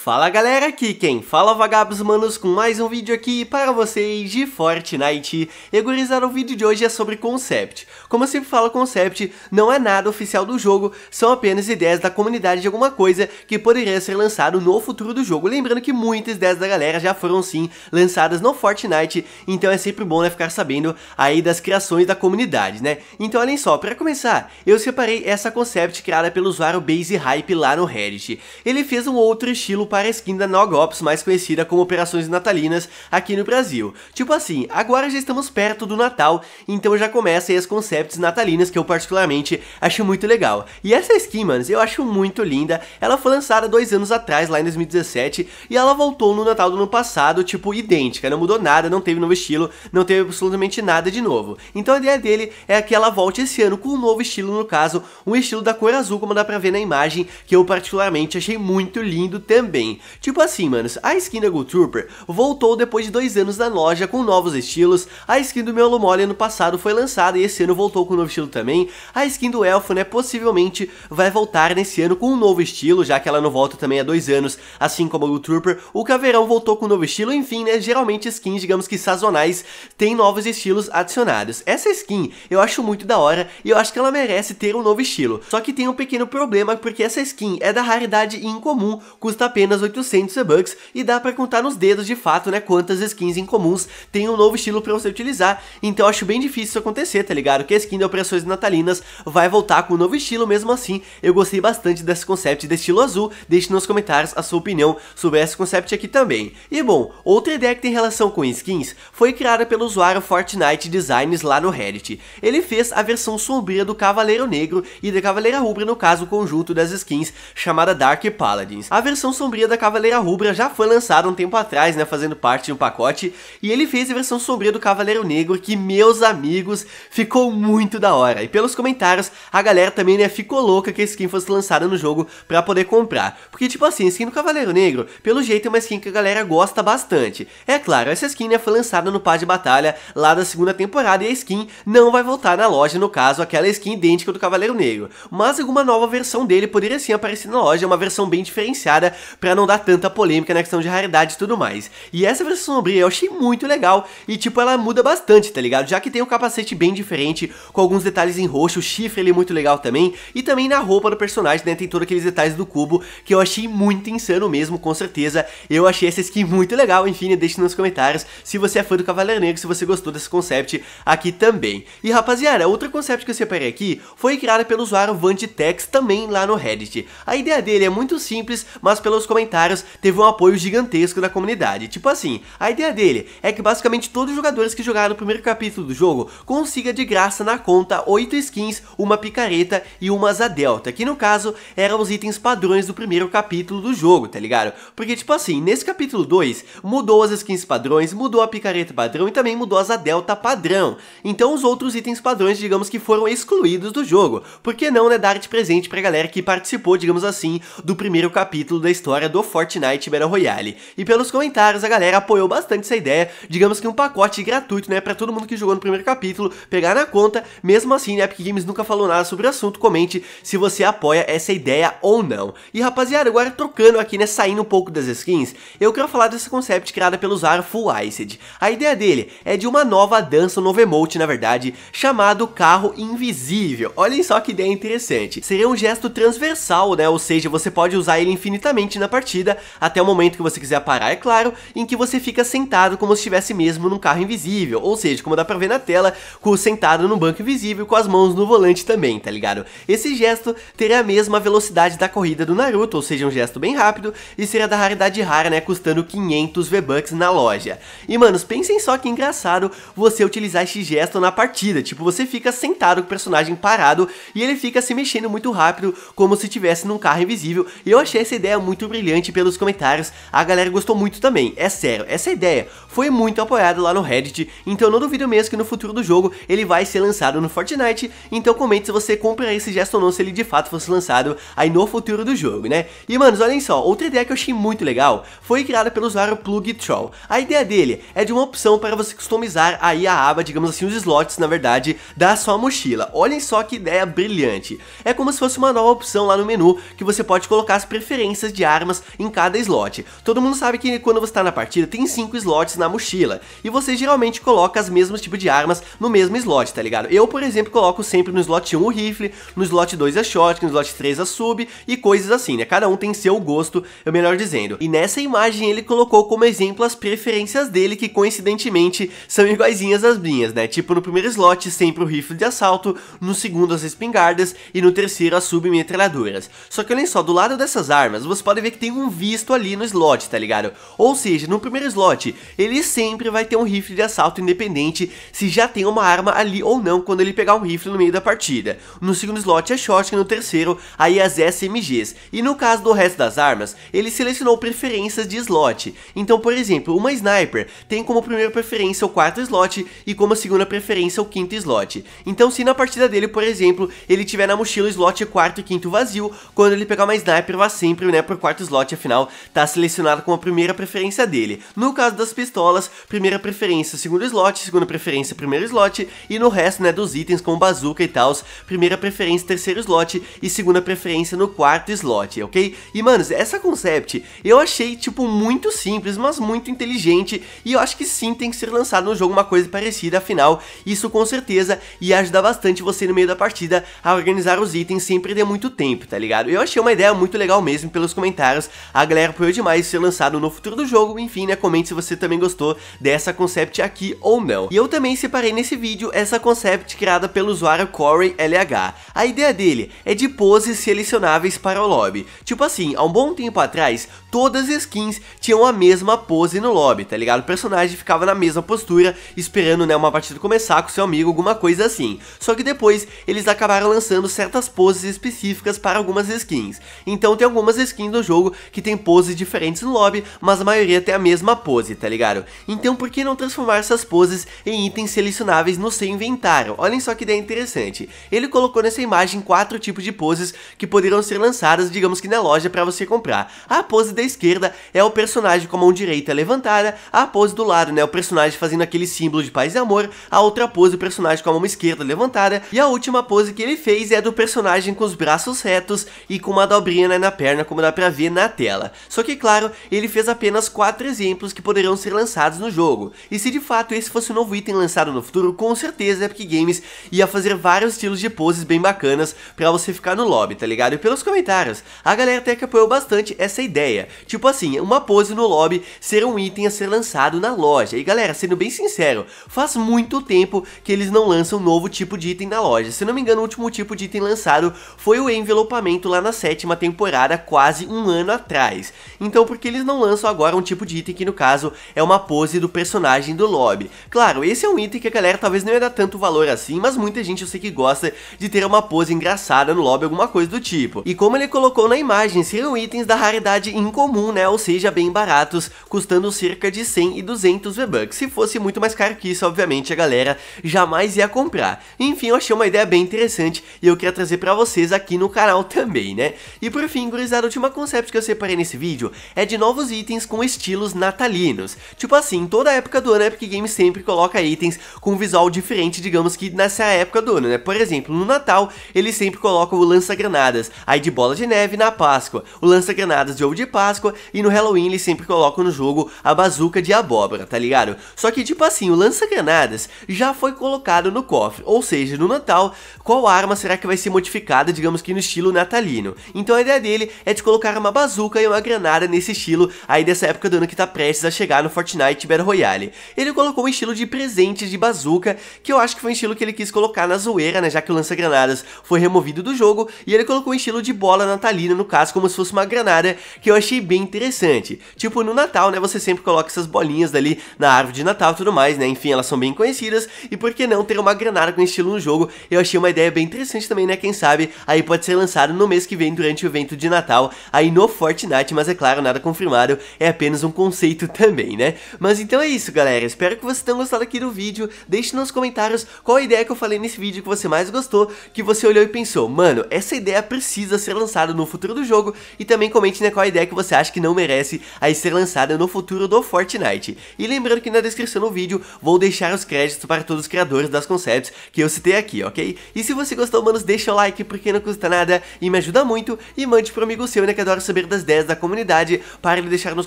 Fala galera, aqui quem fala é vagabos manos com mais um vídeo aqui para vocês de Fortnite. E gurizada, o vídeo de hoje é sobre Concept. Como eu sempre falo, Concept não é nada oficial do jogo, são apenas ideias da comunidade de alguma coisa que poderia ser lançado no futuro do jogo. Lembrando que muitas ideias da galera já foram sim lançadas no Fortnite, então é sempre bom né, ficar sabendo aí das criações da comunidade, né? Então olhem só, para começar, eu separei essa Concept criada pelo usuário Base Hype lá no Reddit. Ele fez um outro estilo para a skin da Nog Ops, mais conhecida como Operações Natalinas, aqui no Brasil. Tipo assim, agora já estamos perto do Natal, então já começa aí as concepts natalinas que eu particularmente acho muito legal. E essa skin, mano, eu acho muito linda, ela foi lançada dois anos atrás, lá em 2017, e ela voltou no Natal do ano passado, tipo, idêntica, não mudou nada, não teve novo estilo, não teve absolutamente nada de novo. Então a ideia dele é que ela volte esse ano com um novo estilo, no caso, um estilo da cor azul, como dá pra ver na imagem, que eu particularmente achei muito lindo também bem. Tipo assim, manos, a skin da Ghoul Trooper voltou depois de dois anos na loja com novos estilos, a skin do Miolo Mole ano passado foi lançada e esse ano voltou com um novo estilo também, a skin do Elfo, né, possivelmente vai voltar nesse ano com um novo estilo, já que ela não volta também há dois anos, assim como a Ghoul Trooper, o Caveirão voltou com um novo estilo, enfim, né, geralmente skins, digamos que sazonais, têm novos estilos adicionados. Essa skin eu acho muito da hora e eu acho que ela merece ter um novo estilo, só que tem um pequeno problema porque essa skin é da raridade incomum, custa apenas apenas 800 V-Bucks e dá para contar nos dedos de fato, né, quantas skins incomuns tem um novo estilo para você utilizar. Então eu acho bem difícil isso acontecer, tá ligado? Que a skin de Operações Natalinas vai voltar com um novo estilo mesmo assim. Eu gostei bastante desse concept de estilo azul. Deixe nos comentários a sua opinião sobre esse concept aqui também. E bom, outra ideia que tem relação com skins foi criada pelo usuário Fortnite Designs lá no Reddit. Ele fez a versão sombria do Cavaleiro Negro e da Cavaleira Rubra, no caso, o conjunto das skins, chamada Dark Paladins. A versão sombria Sombria da Cavaleira Rubra já foi lançado um tempo atrás, né, fazendo parte de um pacote, e ele fez a versão sombria do Cavaleiro Negro, que, meus amigos, ficou muito da hora. E pelos comentários, a galera também, né, ficou louca que a skin fosse lançada no jogo pra poder comprar. Porque, tipo assim, a skin do Cavaleiro Negro, pelo jeito é uma skin que a galera gosta bastante. É claro, essa skin, né, foi lançada no Pá de batalha lá da segunda temporada, e a skin não vai voltar na loja, no caso, aquela skin idêntica do Cavaleiro Negro. Mas alguma nova versão dele poderia sim aparecer na loja, uma versão bem diferenciada pra para não dar tanta polêmica na questão de raridade e tudo mais. E essa versão sombria eu achei muito legal e tipo ela muda bastante, tá ligado? Já que tem um capacete bem diferente, com alguns detalhes em roxo, o chifre ele é muito legal também, e também na roupa do personagem, né, tem todos aqueles detalhes do cubo que eu achei muito insano mesmo, com certeza. Eu achei essa skin muito legal, enfim, deixe nos comentários se você é fã do Cavaleiro Negro, se você gostou desse concept aqui também. E rapaziada, outro concept que eu separei aqui foi criada pelo usuário Vantitex também lá no Reddit. A ideia dele é muito simples, mas pelos comentários comentários, teve um apoio gigantesco da comunidade. Tipo assim, a ideia dele é que basicamente todos os jogadores que jogaram o primeiro capítulo do jogo consiga de graça na conta 8 skins, uma picareta e uma asa delta, que no caso eram os itens padrões do primeiro capítulo do jogo, tá ligado? Porque tipo assim, nesse capítulo 2 mudou as skins padrões, mudou a picareta padrão e também mudou a asa delta padrão. Então os outros itens padrões, digamos que foram excluídos do jogo. Por que não, né, dar de presente pra galera que participou, digamos assim, do primeiro capítulo da história do Fortnite Battle Royale. E pelos comentários, a galera apoiou bastante essa ideia, digamos que um pacote gratuito, né, pra todo mundo que jogou no primeiro capítulo, pegar na conta, mesmo assim, né, Epic Games nunca falou nada sobre o assunto, comente se você apoia essa ideia ou não. E rapaziada, agora trocando aqui, né, saindo um pouco das skins, eu quero falar desse concept criado pelos Zara Full Iced. A ideia dele é de uma nova dança, um novo emote, na verdade, chamado Carro Invisível. Olhem só que ideia interessante. Seria um gesto transversal, né, ou seja, você pode usar ele infinitamente na da partida, até o momento que você quiser parar, é claro, em que você fica sentado como se estivesse mesmo num carro invisível, ou seja, como dá pra ver na tela, com sentado no banco invisível com as mãos no volante também, tá ligado? Esse gesto teria a mesma velocidade da corrida do Naruto, ou seja, um gesto bem rápido, e seria da raridade rara, né, custando 500 V-Bucks na loja. E, manos, pensem só que engraçado você utilizar esse gesto na partida, tipo, você fica sentado com o personagem parado e ele fica se mexendo muito rápido, como se estivesse num carro invisível, e eu achei essa ideia muito brilhante brilhante pelos comentários, a galera gostou muito também, é sério, essa ideia foi muito apoiada lá no Reddit, então não duvido mesmo que no futuro do jogo ele vai ser lançado no Fortnite, então comente se você compra esse gesto ou não se ele de fato fosse lançado aí no futuro do jogo, né? E manos, olhem só, outra ideia que eu achei muito legal foi criada pelo usuário Plug Troll. A ideia dele é de uma opção para você customizar aí a aba, digamos assim, os slots, na verdade, da sua mochila. Olhem só que ideia brilhante. É como se fosse uma nova opção lá no menu que você pode colocar as preferências de arma armas em cada slot. Todo mundo sabe que quando você está na partida tem 5 slots na mochila, e você geralmente coloca os mesmos tipo de armas no mesmo slot, tá ligado? Eu, por exemplo, coloco sempre no slot 1 o rifle, no slot 2 a shotgun, no slot 3 a sub e coisas assim, né? Cada um tem seu gosto, é melhor dizendo. E nessa imagem ele colocou como exemplo as preferências dele, que coincidentemente são iguaizinhas às minhas, né? Tipo, no primeiro slot sempre o rifle de assalto, no segundo as espingardas e no terceiro as submetralhadoras. Só que olhem só, do lado dessas armas, você pode ver que que tem um visto ali no slot, tá ligado? Ou seja, no primeiro slot, ele sempre vai ter um rifle de assalto independente se já tem uma arma ali ou não quando ele pegar um rifle no meio da partida. No segundo slot é shotgun, no terceiro aí as SMGs. E no caso do resto das armas, ele selecionou preferências de slot. Então, por exemplo, uma sniper tem como primeira preferência o quarto slot e como segunda preferência o quinto slot. Então, se na partida dele, por exemplo, ele tiver na mochila o slot quarto e quinto vazio, quando ele pegar uma sniper, vai sempre, né, pro quarto slot afinal está selecionado como a primeira preferência dele. No caso das pistolas, primeira preferência, segundo slot, segunda preferência, primeiro slot, e no resto né, dos itens como bazuca e tal, primeira preferência, terceiro slot e segunda preferência no quarto slot, ok? E manos, essa concept eu achei tipo muito simples, mas muito inteligente e eu acho que sim tem que ser lançado no jogo uma coisa parecida, afinal isso com certeza ia ajudar bastante você no meio da partida a organizar os itens sem perder muito tempo, tá ligado? Eu achei uma ideia muito legal mesmo pelos comentários caras. A galera apoiou demais ser lançado no futuro do jogo, enfim, né, comente se você também gostou dessa concept aqui ou não. E eu também separei nesse vídeo essa concept criada pelo usuário Corey LH. A ideia dele é de poses selecionáveis para o lobby. Tipo assim, há um bom tempo atrás, todas as skins tinham a mesma pose no lobby, tá ligado? O personagem ficava na mesma postura, esperando, né, uma partida começar com seu amigo, alguma coisa assim. Só que depois, eles acabaram lançando certas poses específicas para algumas skins. Então tem algumas skins no jogo jogo que tem poses diferentes no lobby, mas a maioria tem a mesma pose, tá ligado? Então por que não transformar essas poses em itens selecionáveis no seu inventário? Olhem só que ideia interessante. Ele colocou nessa imagem quatro tipos de poses que poderão ser lançadas, digamos que na loja para você comprar. A pose da esquerda é o personagem com a mão direita levantada, a pose do lado, né, o personagem fazendo aquele símbolo de paz e amor, a outra pose o personagem com a mão esquerda levantada e a última pose que ele fez é do personagem com os braços retos e com uma dobrinha né, na perna, como dá pra ver na tela. Só que, claro, ele fez apenas 4 exemplos que poderão ser lançados no jogo. E se de fato esse fosse um novo item lançado no futuro, com certeza a Epic Games ia fazer vários estilos de poses bem bacanas pra você ficar no lobby, tá ligado? E pelos comentários, a galera até que apoiou bastante essa ideia. Tipo assim, uma pose no lobby ser um item a ser lançado na loja. E galera, sendo bem sincero, faz muito tempo que eles não lançam um novo tipo de item na loja. Se não me engano, o último tipo de item lançado foi o envelopamento lá na sétima temporada, quase um ano ano atrás. Então por que eles não lançam agora um tipo de item que no caso é uma pose do personagem do lobby? Claro, esse é um item que a galera talvez não ia dar tanto valor assim, mas muita gente eu sei que gosta de ter uma pose engraçada no lobby, alguma coisa do tipo. E como ele colocou na imagem, seriam itens da raridade incomum, né, ou seja, bem baratos, custando cerca de 100 e 200 V-Bucks. Se fosse muito mais caro que isso, obviamente a galera jamais ia comprar. Enfim, eu achei uma ideia bem interessante e eu queria trazer pra vocês aqui no canal também, né. E por fim, gurizada, última concept conceitos que eu separei nesse vídeo é de novos itens com estilos natalinos. Tipo assim, toda época do ano é a Epic Games sempre coloca itens com visual diferente, digamos que nessa época do ano, né? Por exemplo, no Natal, eles sempre colocam o lança-granadas, aí de bola de neve na Páscoa, o lança-granadas de ovo de Páscoa, e no Halloween eles sempre colocam no jogo a bazuca de abóbora, tá ligado? Só que tipo assim, o lança-granadas já foi colocado no cofre, ou seja, no Natal, qual arma será que vai ser modificada, digamos que no estilo natalino? Então a ideia dele é de colocar uma bazuca e uma granada nesse estilo aí dessa época do ano que tá prestes a chegar no Fortnite Battle Royale. Ele colocou um estilo de presentes de bazuca, que eu acho que foi um estilo que ele quis colocar na zoeira, né, já que o lança-granadas foi removido do jogo, e ele colocou um estilo de bola natalina, no caso, como se fosse uma granada, que eu achei bem interessante. Tipo, no Natal, né, você sempre coloca essas bolinhas dali na árvore de Natal e tudo mais, né, enfim, elas são bem conhecidas, e por que não ter uma granada com estilo no jogo? Eu achei uma ideia bem interessante também, né, quem sabe aí pode ser lançado no mês que vem durante o evento de Natal, aí no Fortnite, mas é claro, nada confirmado, é apenas um conceito também, né? Mas então é isso, galera, espero que vocês tenham gostado aqui do vídeo, deixe nos comentários qual a ideia que eu falei nesse vídeo que você mais gostou, que você olhou e pensou, mano, essa ideia precisa ser lançada no futuro do jogo, e também comente né, qual a ideia que você acha que não merece aí ser lançada no futuro do Fortnite. E lembrando que na descrição do vídeo vou deixar os créditos para todos os criadores das concepts que eu citei aqui, ok? E se você gostou, manos, deixa o like porque não custa nada e me ajuda muito, e mande pro amigo seu, né, que adora saber saber das ideias da comunidade, para ele deixar nos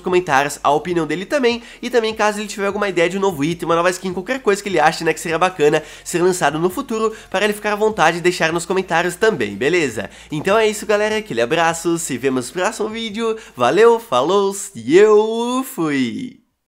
comentários a opinião dele também, e também caso ele tiver alguma ideia de um novo item, uma nova skin, qualquer coisa que ele ache né, que seria bacana ser lançado no futuro, para ele ficar à vontade e deixar nos comentários também, beleza? Então é isso galera, aquele abraço, se vemos no próximo vídeo, valeu, falou e eu fui!